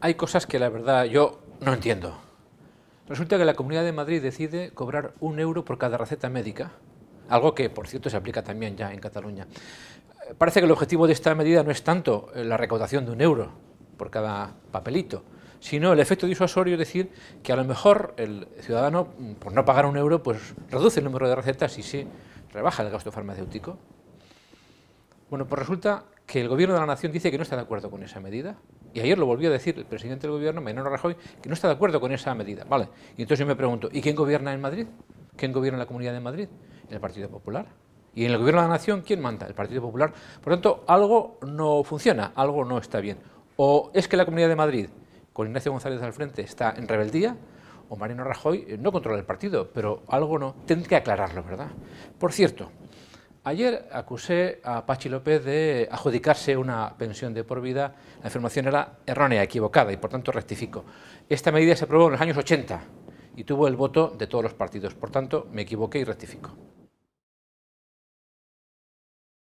hay cosas que la verdad yo no entiendo. Resulta que la Comunidad de Madrid decide cobrar un euro por cada receta médica, algo que, por cierto, se aplica también ya en Cataluña. Eh, parece que el objetivo de esta medida no es tanto eh, la recaudación de un euro por cada papelito, sino el efecto disuasorio, es decir, que a lo mejor el ciudadano, mm, por no pagar un euro, pues reduce el número de recetas y se rebaja el gasto farmacéutico. Bueno, pues resulta que el Gobierno de la Nación dice que no está de acuerdo con esa medida. Y ayer lo volvió a decir el presidente del Gobierno, Mariano Rajoy, que no está de acuerdo con esa medida. Vale. Y entonces yo me pregunto, ¿y quién gobierna en Madrid? ¿Quién gobierna en la Comunidad de Madrid? El Partido Popular. Y en el Gobierno de la Nación, ¿quién manda? El Partido Popular. Por lo tanto, algo no funciona, algo no está bien. O es que la Comunidad de Madrid, con Ignacio González al frente, está en rebeldía, o Mariano Rajoy no controla el partido, pero algo no. Tendré que aclararlo, ¿verdad? Por cierto, Ayer acusé a Pachi López de adjudicarse una pensión de por vida. La información era errónea, equivocada y por tanto rectifico. Esta medida se aprobó en los años 80 y tuvo el voto de todos los partidos. Por tanto, me equivoqué y rectifico.